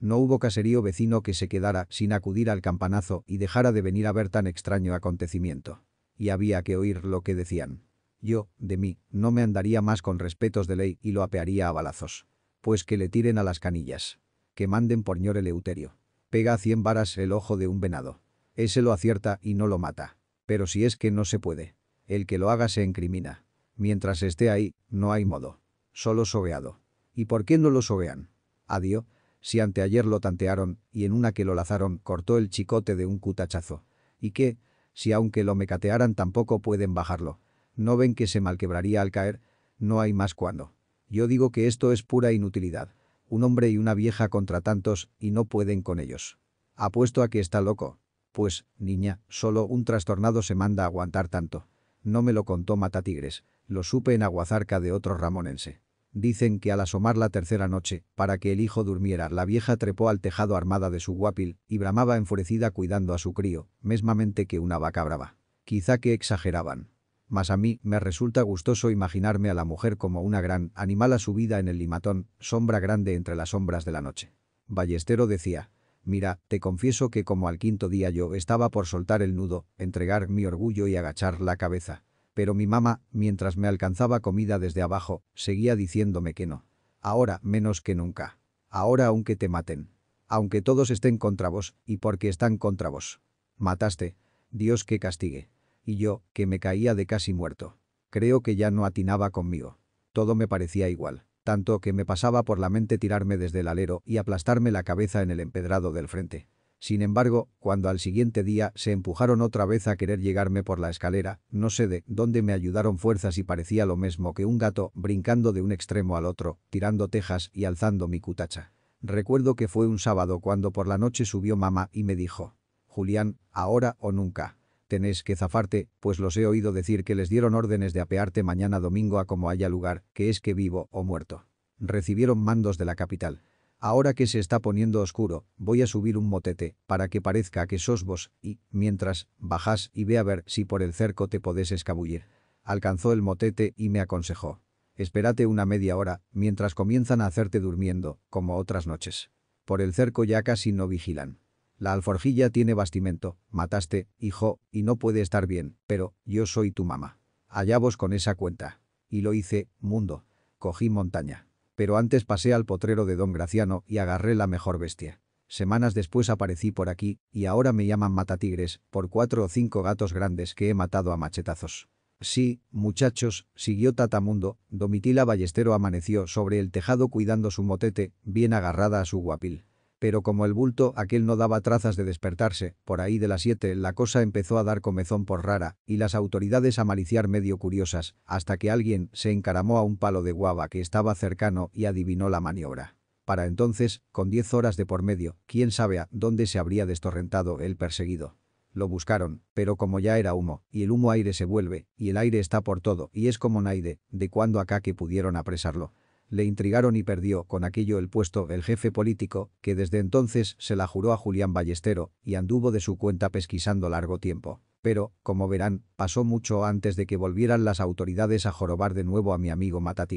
No hubo caserío vecino que se quedara sin acudir al campanazo y dejara de venir a ver tan extraño acontecimiento. Y había que oír lo que decían. Yo, de mí, no me andaría más con respetos de ley y lo apearía a balazos. Pues que le tiren a las canillas. Que manden por ñor Eleuterio. Pega a cien varas el ojo de un venado. Ese lo acierta y no lo mata. Pero si es que no se puede. El que lo haga se incrimina. Mientras esté ahí, no hay modo. Solo sobeado. ¿Y por qué no lo sobean? Adiós. Si anteayer lo tantearon, y en una que lo lazaron, cortó el chicote de un cutachazo. ¿Y qué? Si aunque lo mecatearan tampoco pueden bajarlo. ¿No ven que se malquebraría al caer? No hay más cuando. Yo digo que esto es pura inutilidad. Un hombre y una vieja contra tantos, y no pueden con ellos. Apuesto a que está loco. Pues, niña, solo un trastornado se manda a aguantar tanto. No me lo contó Matatigres, lo supe en Aguazarca de otro ramonense. Dicen que al asomar la tercera noche, para que el hijo durmiera, la vieja trepó al tejado armada de su guapil y bramaba enfurecida cuidando a su crío, mesmamente que una vaca brava. Quizá que exageraban. Mas a mí me resulta gustoso imaginarme a la mujer como una gran animal a su vida en el limatón, sombra grande entre las sombras de la noche. Ballestero decía, mira, te confieso que como al quinto día yo estaba por soltar el nudo, entregar mi orgullo y agachar la cabeza, pero mi mamá, mientras me alcanzaba comida desde abajo, seguía diciéndome que no. Ahora menos que nunca. Ahora aunque te maten. Aunque todos estén contra vos, y porque están contra vos. Mataste. Dios que castigue. Y yo, que me caía de casi muerto. Creo que ya no atinaba conmigo. Todo me parecía igual tanto que me pasaba por la mente tirarme desde el alero y aplastarme la cabeza en el empedrado del frente. Sin embargo, cuando al siguiente día se empujaron otra vez a querer llegarme por la escalera, no sé de dónde me ayudaron fuerzas y parecía lo mismo que un gato brincando de un extremo al otro, tirando tejas y alzando mi cutacha. Recuerdo que fue un sábado cuando por la noche subió mamá y me dijo, Julián, ahora o nunca. Tenés que zafarte, pues los he oído decir que les dieron órdenes de apearte mañana domingo a como haya lugar, que es que vivo o muerto. Recibieron mandos de la capital. Ahora que se está poniendo oscuro, voy a subir un motete, para que parezca que sos vos, y, mientras, bajás y ve a ver si por el cerco te podés escabullir. Alcanzó el motete y me aconsejó. Espérate una media hora, mientras comienzan a hacerte durmiendo, como otras noches. Por el cerco ya casi no vigilan. La alforjilla tiene bastimento, mataste, hijo, y no puede estar bien, pero, yo soy tu mamá. Allá vos con esa cuenta. Y lo hice, mundo. Cogí montaña. Pero antes pasé al potrero de don Graciano y agarré la mejor bestia. Semanas después aparecí por aquí, y ahora me llaman matatigres, por cuatro o cinco gatos grandes que he matado a machetazos. Sí, muchachos, siguió Tatamundo, Domitila Ballestero amaneció sobre el tejado cuidando su motete, bien agarrada a su guapil. Pero como el bulto aquel no daba trazas de despertarse, por ahí de las siete la cosa empezó a dar comezón por rara, y las autoridades a maliciar medio curiosas, hasta que alguien se encaramó a un palo de guava que estaba cercano y adivinó la maniobra. Para entonces, con diez horas de por medio, quién sabe a dónde se habría destorrentado el perseguido. Lo buscaron, pero como ya era humo, y el humo aire se vuelve, y el aire está por todo, y es como un de cuando acá que pudieron apresarlo. Le intrigaron y perdió con aquello el puesto el jefe político, que desde entonces se la juró a Julián Ballestero y anduvo de su cuenta pesquisando largo tiempo. Pero, como verán, pasó mucho antes de que volvieran las autoridades a jorobar de nuevo a mi amigo Entre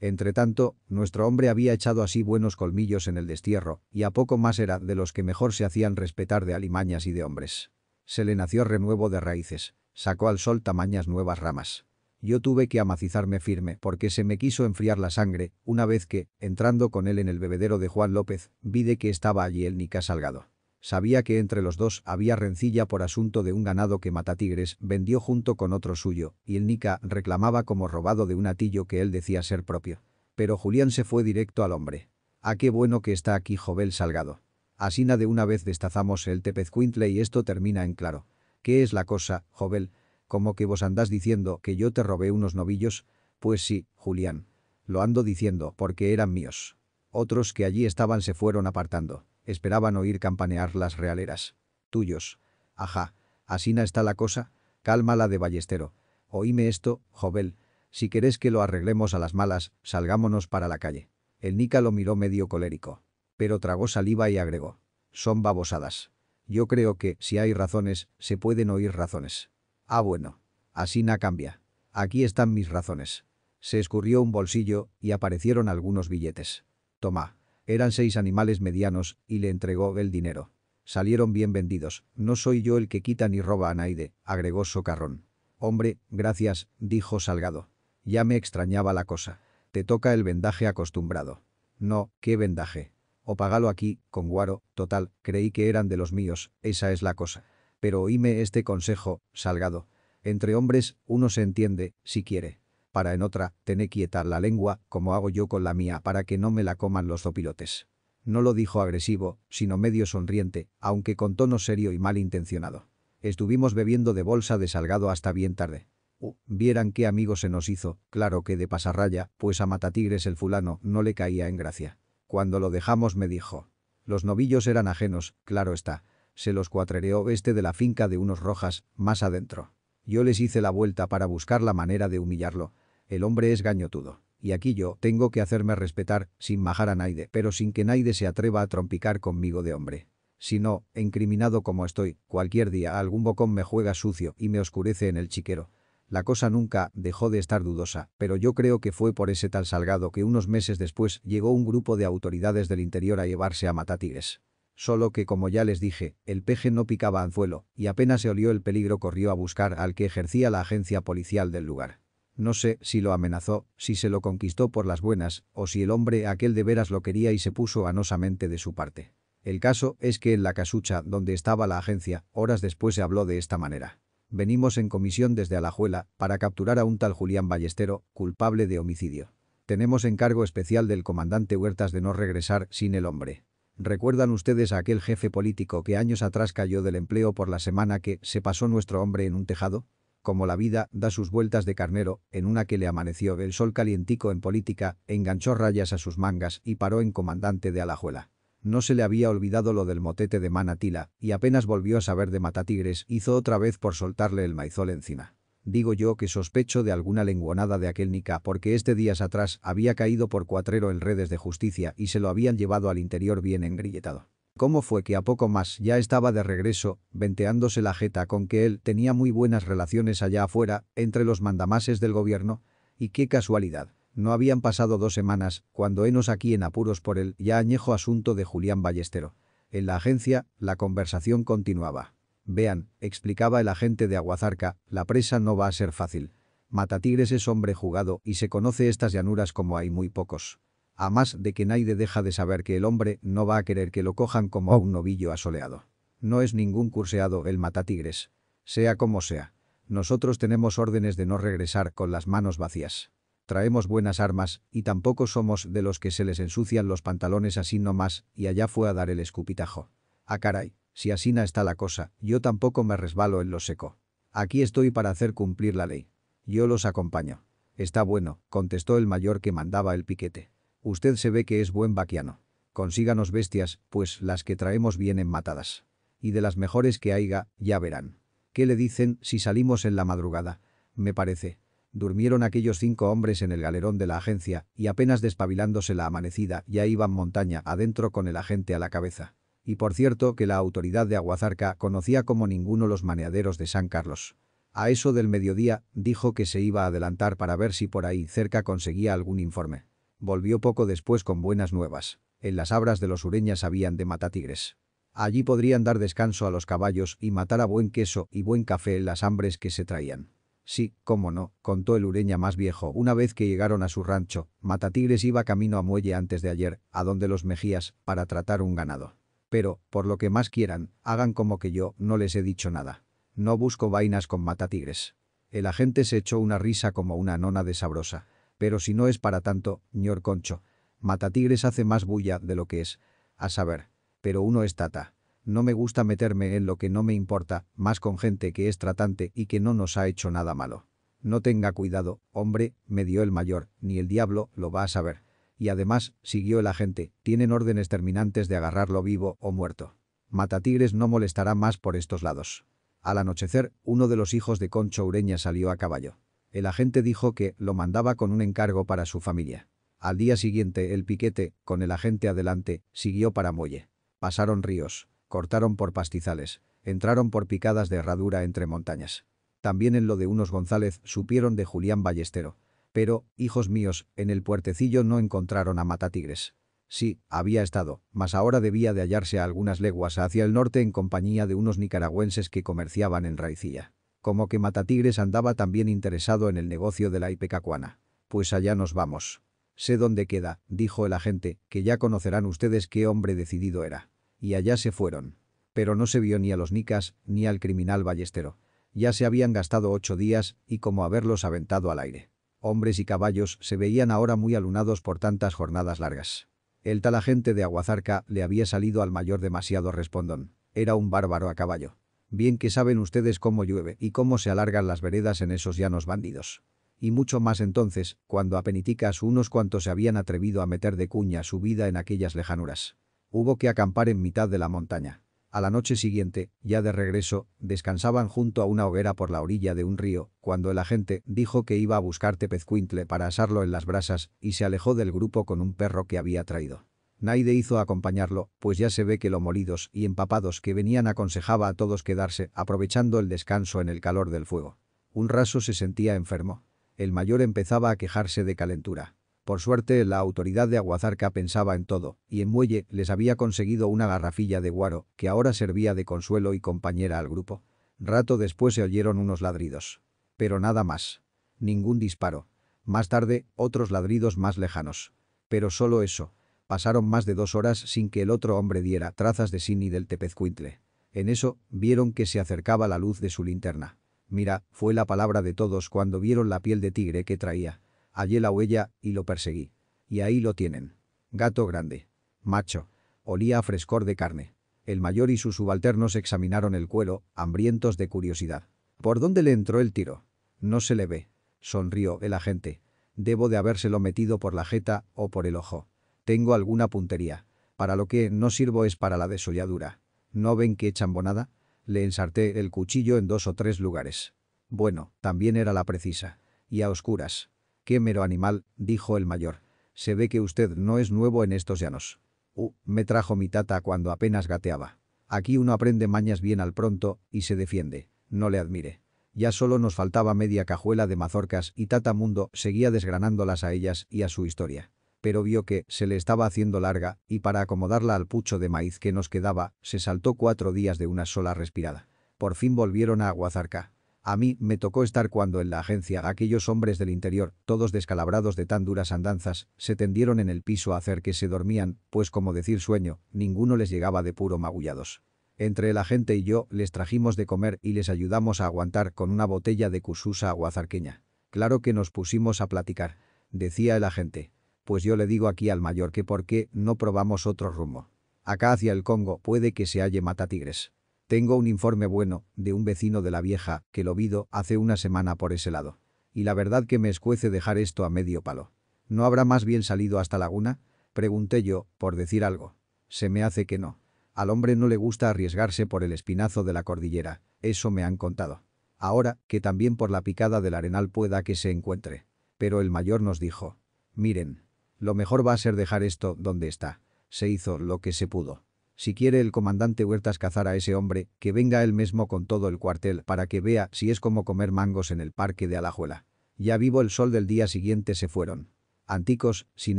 Entretanto, nuestro hombre había echado así buenos colmillos en el destierro, y a poco más era de los que mejor se hacían respetar de alimañas y de hombres. Se le nació renuevo de raíces, sacó al sol tamañas nuevas ramas. Yo tuve que amacizarme firme porque se me quiso enfriar la sangre, una vez que, entrando con él en el bebedero de Juan López, vi de que estaba allí el Nica Salgado. Sabía que entre los dos había rencilla por asunto de un ganado que Matatigres vendió junto con otro suyo, y el Nica reclamaba como robado de un atillo que él decía ser propio. Pero Julián se fue directo al hombre. «¡Ah, qué bueno que está aquí Jobel Salgado!» Asina de una vez destazamos el tepezcuintle y esto termina en claro. ¿Qué es la cosa, Jobel? ¿Cómo que vos andás diciendo que yo te robé unos novillos? Pues sí, Julián. Lo ando diciendo porque eran míos. Otros que allí estaban se fueron apartando. Esperaban oír campanear las realeras. Tuyos. Ajá. Asina está la cosa. Cálmala de ballestero. Oíme esto, Jovel. Si querés que lo arreglemos a las malas, salgámonos para la calle. El Nica lo miró medio colérico. Pero tragó saliva y agregó. Son babosadas. Yo creo que, si hay razones, se pueden oír razones. Ah, bueno. Así na cambia. Aquí están mis razones. Se escurrió un bolsillo y aparecieron algunos billetes. Tomá. Eran seis animales medianos y le entregó el dinero. Salieron bien vendidos. No soy yo el que quita ni roba a Naide, agregó Socarrón. Hombre, gracias, dijo Salgado. Ya me extrañaba la cosa. Te toca el vendaje acostumbrado. No, qué vendaje. O pagalo aquí, con guaro, total, creí que eran de los míos, esa es la cosa. Pero oíme este consejo, Salgado. Entre hombres, uno se entiende, si quiere. Para en otra, tené quieta la lengua, como hago yo con la mía para que no me la coman los zopilotes. No lo dijo agresivo, sino medio sonriente, aunque con tono serio y mal intencionado. Estuvimos bebiendo de bolsa de Salgado hasta bien tarde. Uh, vieran qué amigo se nos hizo, claro que de pasarraya, pues a Matatigres el fulano no le caía en gracia. Cuando lo dejamos me dijo. Los novillos eran ajenos, claro está, se los cuatrereó este de la finca de unos rojas, más adentro. Yo les hice la vuelta para buscar la manera de humillarlo. El hombre es gañotudo. Y aquí yo tengo que hacerme respetar, sin majar a Naide, pero sin que Naide se atreva a trompicar conmigo de hombre. Si no, encriminado como estoy, cualquier día algún bocón me juega sucio y me oscurece en el chiquero. La cosa nunca dejó de estar dudosa, pero yo creo que fue por ese tal Salgado que unos meses después llegó un grupo de autoridades del interior a llevarse a Matatigres. Solo que como ya les dije, el peje no picaba anzuelo, y apenas se olió el peligro corrió a buscar al que ejercía la agencia policial del lugar. No sé si lo amenazó, si se lo conquistó por las buenas, o si el hombre aquel de veras lo quería y se puso anosamente de su parte. El caso es que en la casucha donde estaba la agencia, horas después se habló de esta manera. Venimos en comisión desde Alajuela para capturar a un tal Julián Ballestero, culpable de homicidio. Tenemos encargo especial del comandante Huertas de no regresar sin el hombre. ¿Recuerdan ustedes a aquel jefe político que años atrás cayó del empleo por la semana que se pasó nuestro hombre en un tejado? Como la vida da sus vueltas de carnero, en una que le amaneció el sol calientico en política, enganchó rayas a sus mangas y paró en comandante de Alajuela. No se le había olvidado lo del motete de Manatila, y apenas volvió a saber de Matatigres, hizo otra vez por soltarle el maizol encima. Digo yo que sospecho de alguna lenguonada de aquel Nica porque este días atrás había caído por cuatrero en redes de justicia y se lo habían llevado al interior bien engrilletado. ¿Cómo fue que a poco más ya estaba de regreso, venteándose la jeta con que él tenía muy buenas relaciones allá afuera, entre los mandamases del gobierno? Y qué casualidad, no habían pasado dos semanas cuando henos aquí en apuros por el ya añejo asunto de Julián Ballestero. En la agencia, la conversación continuaba. Vean, explicaba el agente de Aguazarca, la presa no va a ser fácil. Matatigres es hombre jugado y se conoce estas llanuras como hay muy pocos. A más de que nadie deja de saber que el hombre no va a querer que lo cojan como a un novillo asoleado. No es ningún curseado el matatigres. Sea como sea. Nosotros tenemos órdenes de no regresar con las manos vacías. Traemos buenas armas y tampoco somos de los que se les ensucian los pantalones así nomás y allá fue a dar el escupitajo. ¡A ah, caray! Si asina está la cosa, yo tampoco me resbalo en lo seco. Aquí estoy para hacer cumplir la ley. Yo los acompaño. Está bueno, contestó el mayor que mandaba el piquete. Usted se ve que es buen vaquiano. Consíganos bestias, pues las que traemos vienen matadas. Y de las mejores que haya, ya verán. ¿Qué le dicen si salimos en la madrugada? Me parece. Durmieron aquellos cinco hombres en el galerón de la agencia y apenas despabilándose la amanecida ya iban montaña adentro con el agente a la cabeza y por cierto que la autoridad de Aguazarca conocía como ninguno los maneaderos de San Carlos. A eso del mediodía, dijo que se iba a adelantar para ver si por ahí cerca conseguía algún informe. Volvió poco después con buenas nuevas. En las abras de los ureñas habían de matatigres. Allí podrían dar descanso a los caballos y matar a buen queso y buen café las hambres que se traían. Sí, cómo no, contó el ureña más viejo una vez que llegaron a su rancho, Matatigres iba camino a Muelle antes de ayer, a donde los Mejías, para tratar un ganado. Pero, por lo que más quieran, hagan como que yo no les he dicho nada. No busco vainas con matatigres. El agente se echó una risa como una nona de sabrosa. Pero si no es para tanto, ñor concho. Matatigres hace más bulla de lo que es. A saber. Pero uno es tata. No me gusta meterme en lo que no me importa, más con gente que es tratante y que no nos ha hecho nada malo. No tenga cuidado, hombre, me dio el mayor, ni el diablo lo va a saber. Y además, siguió el agente, tienen órdenes terminantes de agarrarlo vivo o muerto. Matatigres no molestará más por estos lados. Al anochecer, uno de los hijos de Concho Ureña salió a caballo. El agente dijo que lo mandaba con un encargo para su familia. Al día siguiente, el piquete, con el agente adelante, siguió para Muelle. Pasaron ríos, cortaron por pastizales, entraron por picadas de herradura entre montañas. También en lo de unos González supieron de Julián Ballestero, pero, hijos míos, en el puertecillo no encontraron a Matatigres. Sí, había estado, mas ahora debía de hallarse a algunas leguas hacia el norte en compañía de unos nicaragüenses que comerciaban en raicía. Como que Matatigres andaba también interesado en el negocio de la ipecacuana. Pues allá nos vamos. Sé dónde queda, dijo el agente, que ya conocerán ustedes qué hombre decidido era. Y allá se fueron. Pero no se vio ni a los nicas, ni al criminal ballestero. Ya se habían gastado ocho días, y como haberlos aventado al aire hombres y caballos se veían ahora muy alunados por tantas jornadas largas. El tal agente de Aguazarca le había salido al mayor demasiado respondón. Era un bárbaro a caballo. Bien que saben ustedes cómo llueve y cómo se alargan las veredas en esos llanos bandidos. Y mucho más entonces, cuando a peniticas unos cuantos se habían atrevido a meter de cuña su vida en aquellas lejanuras. Hubo que acampar en mitad de la montaña. A la noche siguiente, ya de regreso, descansaban junto a una hoguera por la orilla de un río, cuando el agente dijo que iba a buscar Tepezcuintle para asarlo en las brasas y se alejó del grupo con un perro que había traído. Naide hizo acompañarlo, pues ya se ve que lo molidos y empapados que venían aconsejaba a todos quedarse, aprovechando el descanso en el calor del fuego. Un raso se sentía enfermo. El mayor empezaba a quejarse de calentura. Por suerte, la autoridad de Aguazarca pensaba en todo, y en Muelle les había conseguido una garrafilla de guaro, que ahora servía de consuelo y compañera al grupo. Rato después se oyeron unos ladridos. Pero nada más. Ningún disparo. Más tarde, otros ladridos más lejanos. Pero solo eso. Pasaron más de dos horas sin que el otro hombre diera trazas de sí ni del tepezcuintle. En eso, vieron que se acercaba la luz de su linterna. Mira, fue la palabra de todos cuando vieron la piel de tigre que traía. Hallé la huella y lo perseguí. Y ahí lo tienen. Gato grande. Macho. Olía a frescor de carne. El mayor y sus subalternos examinaron el cuero, hambrientos de curiosidad. ¿Por dónde le entró el tiro? No se le ve. Sonrió el agente. Debo de habérselo metido por la jeta o por el ojo. Tengo alguna puntería. Para lo que no sirvo es para la desolladura. ¿No ven qué chambonada? Le ensarté el cuchillo en dos o tres lugares. Bueno, también era la precisa. Y a oscuras. «Qué mero animal», dijo el mayor. «Se ve que usted no es nuevo en estos llanos». «Uh, me trajo mi tata cuando apenas gateaba. Aquí uno aprende mañas bien al pronto y se defiende. No le admire». Ya solo nos faltaba media cajuela de mazorcas y Tata Mundo seguía desgranándolas a ellas y a su historia. Pero vio que se le estaba haciendo larga y para acomodarla al pucho de maíz que nos quedaba, se saltó cuatro días de una sola respirada. Por fin volvieron a Aguazarca. A mí me tocó estar cuando en la agencia aquellos hombres del interior, todos descalabrados de tan duras andanzas, se tendieron en el piso a hacer que se dormían, pues como decir sueño, ninguno les llegaba de puro magullados. Entre el agente y yo les trajimos de comer y les ayudamos a aguantar con una botella de cususa aguazarqueña. Claro que nos pusimos a platicar. Decía el agente. Pues yo le digo aquí al mayor que por qué no probamos otro rumbo. Acá hacia el Congo puede que se halle tigres. Tengo un informe bueno, de un vecino de la vieja, que lo vido hace una semana por ese lado. Y la verdad que me escuece dejar esto a medio palo. ¿No habrá más bien salido hasta Laguna? Pregunté yo, por decir algo. Se me hace que no. Al hombre no le gusta arriesgarse por el espinazo de la cordillera, eso me han contado. Ahora, que también por la picada del arenal pueda que se encuentre. Pero el mayor nos dijo. Miren. Lo mejor va a ser dejar esto donde está. Se hizo lo que se pudo. Si quiere el comandante Huertas cazar a ese hombre, que venga él mismo con todo el cuartel para que vea si es como comer mangos en el parque de Alajuela. Ya vivo el sol del día siguiente se fueron. Anticos, sin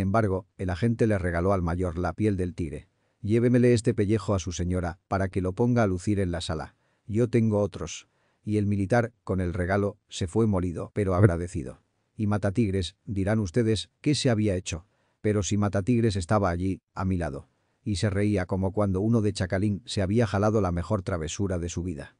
embargo, el agente le regaló al mayor la piel del tigre. Llévemele este pellejo a su señora, para que lo ponga a lucir en la sala. Yo tengo otros. Y el militar, con el regalo, se fue molido, pero agradecido. Y Matatigres, dirán ustedes, ¿qué se había hecho? Pero si Matatigres estaba allí, a mi lado y se reía como cuando uno de Chacalín se había jalado la mejor travesura de su vida.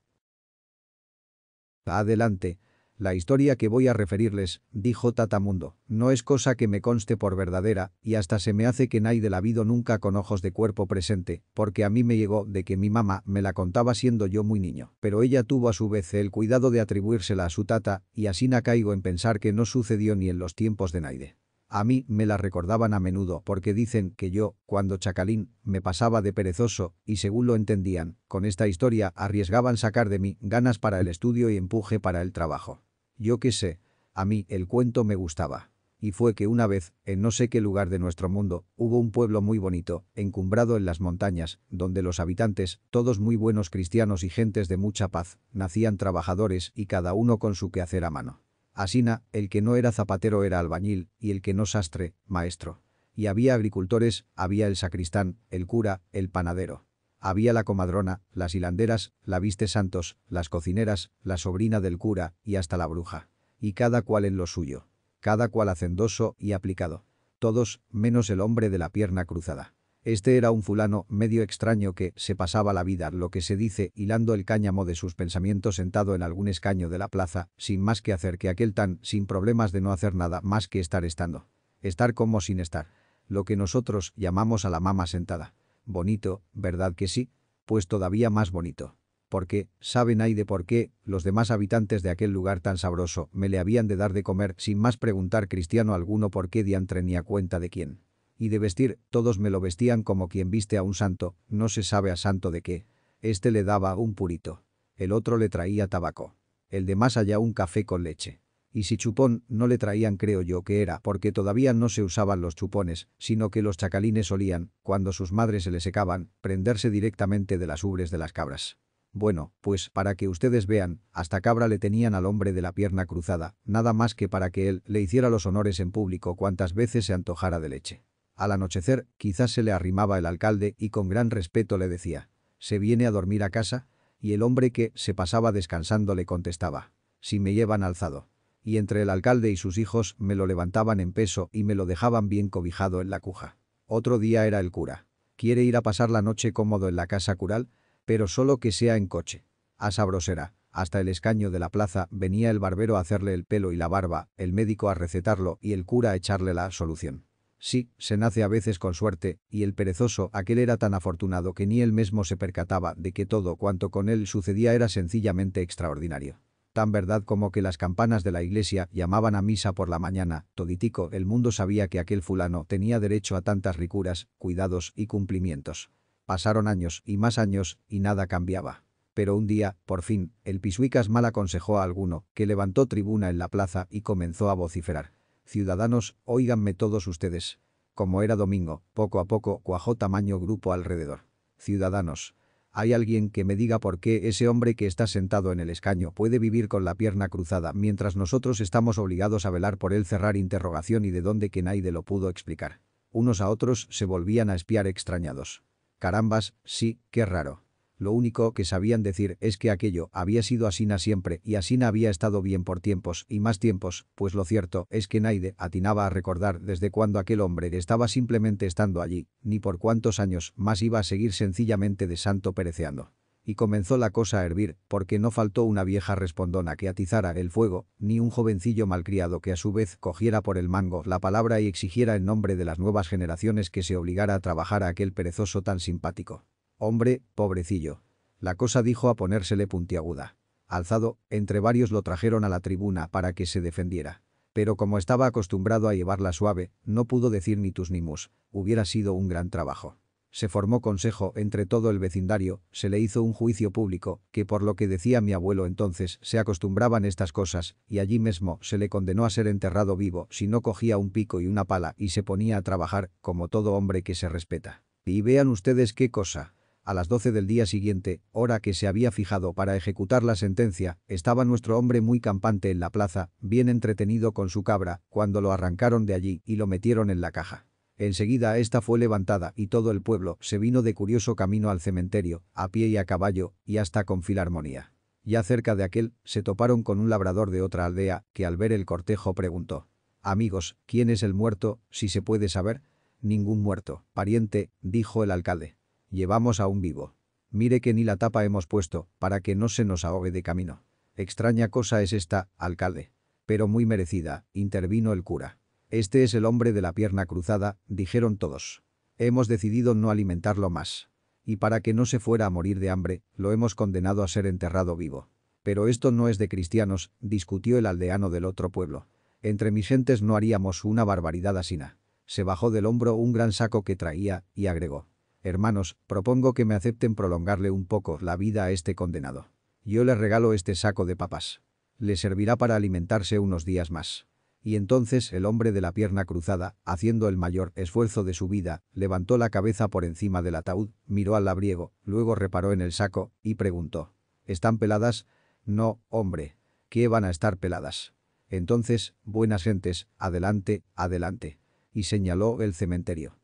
Adelante, la historia que voy a referirles, dijo Tatamundo, no es cosa que me conste por verdadera, y hasta se me hace que Naide la habido nunca con ojos de cuerpo presente, porque a mí me llegó de que mi mamá me la contaba siendo yo muy niño, pero ella tuvo a su vez el cuidado de atribuírsela a su tata, y así na caigo en pensar que no sucedió ni en los tiempos de Naide. A mí me la recordaban a menudo porque dicen que yo, cuando chacalín, me pasaba de perezoso y según lo entendían, con esta historia arriesgaban sacar de mí ganas para el estudio y empuje para el trabajo. Yo qué sé, a mí el cuento me gustaba. Y fue que una vez, en no sé qué lugar de nuestro mundo, hubo un pueblo muy bonito, encumbrado en las montañas, donde los habitantes, todos muy buenos cristianos y gentes de mucha paz, nacían trabajadores y cada uno con su quehacer a mano. Asina, el que no era zapatero era albañil, y el que no sastre, maestro. Y había agricultores, había el sacristán, el cura, el panadero. Había la comadrona, las hilanderas, la viste santos, las cocineras, la sobrina del cura, y hasta la bruja. Y cada cual en lo suyo. Cada cual hacendoso y aplicado. Todos, menos el hombre de la pierna cruzada. Este era un fulano medio extraño que se pasaba la vida, lo que se dice, hilando el cáñamo de sus pensamientos sentado en algún escaño de la plaza, sin más que hacer que aquel tan, sin problemas de no hacer nada más que estar estando. Estar como sin estar. Lo que nosotros llamamos a la mama sentada. Bonito, ¿verdad que sí? Pues todavía más bonito. Porque, saben ahí de por qué, los demás habitantes de aquel lugar tan sabroso me le habían de dar de comer sin más preguntar cristiano alguno por qué diantre ni a cuenta de quién. Y de vestir, todos me lo vestían como quien viste a un santo, no se sabe a santo de qué. Este le daba un purito. El otro le traía tabaco. El de más allá un café con leche. Y si chupón, no le traían creo yo que era, porque todavía no se usaban los chupones, sino que los chacalines solían, cuando sus madres se le secaban, prenderse directamente de las ubres de las cabras. Bueno, pues, para que ustedes vean, hasta cabra le tenían al hombre de la pierna cruzada, nada más que para que él le hiciera los honores en público cuantas veces se antojara de leche. Al anochecer, quizás se le arrimaba el alcalde y con gran respeto le decía, ¿se viene a dormir a casa? Y el hombre que se pasaba descansando le contestaba, si me llevan alzado. Y entre el alcalde y sus hijos me lo levantaban en peso y me lo dejaban bien cobijado en la cuja. Otro día era el cura. Quiere ir a pasar la noche cómodo en la casa cural, pero solo que sea en coche. A Sabrosera, hasta el escaño de la plaza, venía el barbero a hacerle el pelo y la barba, el médico a recetarlo y el cura a echarle la solución. Sí, se nace a veces con suerte, y el perezoso aquel era tan afortunado que ni él mismo se percataba de que todo cuanto con él sucedía era sencillamente extraordinario. Tan verdad como que las campanas de la iglesia llamaban a misa por la mañana, toditico el mundo sabía que aquel fulano tenía derecho a tantas ricuras, cuidados y cumplimientos. Pasaron años y más años y nada cambiaba. Pero un día, por fin, el pisuicas mal aconsejó a alguno, que levantó tribuna en la plaza y comenzó a vociferar. Ciudadanos, óiganme todos ustedes. Como era domingo, poco a poco cuajó tamaño grupo alrededor. Ciudadanos. ¿Hay alguien que me diga por qué ese hombre que está sentado en el escaño puede vivir con la pierna cruzada mientras nosotros estamos obligados a velar por él cerrar interrogación y de dónde que nadie lo pudo explicar? Unos a otros se volvían a espiar extrañados. Carambas, sí, qué raro. Lo único que sabían decir es que aquello había sido Asina siempre y Asina había estado bien por tiempos y más tiempos, pues lo cierto es que Naide atinaba a recordar desde cuando aquel hombre estaba simplemente estando allí, ni por cuántos años más iba a seguir sencillamente de santo pereceando y comenzó la cosa a hervir, porque no faltó una vieja respondona que atizara el fuego, ni un jovencillo malcriado que a su vez cogiera por el mango la palabra y exigiera en nombre de las nuevas generaciones que se obligara a trabajar a aquel perezoso tan simpático. Hombre, pobrecillo. La cosa dijo a ponérsele puntiaguda. Alzado, entre varios lo trajeron a la tribuna para que se defendiera. Pero como estaba acostumbrado a llevarla suave, no pudo decir ni tus ni mus. Hubiera sido un gran trabajo. Se formó consejo entre todo el vecindario, se le hizo un juicio público, que por lo que decía mi abuelo entonces se acostumbraban estas cosas, y allí mismo se le condenó a ser enterrado vivo si no cogía un pico y una pala y se ponía a trabajar, como todo hombre que se respeta. Y vean ustedes qué cosa, a las 12 del día siguiente, hora que se había fijado para ejecutar la sentencia, estaba nuestro hombre muy campante en la plaza, bien entretenido con su cabra, cuando lo arrancaron de allí y lo metieron en la caja. Enseguida esta fue levantada y todo el pueblo se vino de curioso camino al cementerio, a pie y a caballo, y hasta con filarmonía. Ya cerca de aquel, se toparon con un labrador de otra aldea, que al ver el cortejo preguntó. Amigos, ¿quién es el muerto, si se puede saber? Ningún muerto, pariente, dijo el alcalde. Llevamos a un vivo. Mire que ni la tapa hemos puesto, para que no se nos ahogue de camino. Extraña cosa es esta, alcalde. Pero muy merecida, intervino el cura. Este es el hombre de la pierna cruzada, dijeron todos. Hemos decidido no alimentarlo más. Y para que no se fuera a morir de hambre, lo hemos condenado a ser enterrado vivo. Pero esto no es de cristianos, discutió el aldeano del otro pueblo. Entre mis gentes no haríamos una barbaridad asina. Se bajó del hombro un gran saco que traía y agregó. Hermanos, propongo que me acepten prolongarle un poco la vida a este condenado. Yo le regalo este saco de papas. Le servirá para alimentarse unos días más. Y entonces el hombre de la pierna cruzada, haciendo el mayor esfuerzo de su vida, levantó la cabeza por encima del ataúd, miró al labriego, luego reparó en el saco, y preguntó. ¿Están peladas? No, hombre. ¿Qué van a estar peladas? Entonces, buenas gentes, adelante, adelante. Y señaló el cementerio.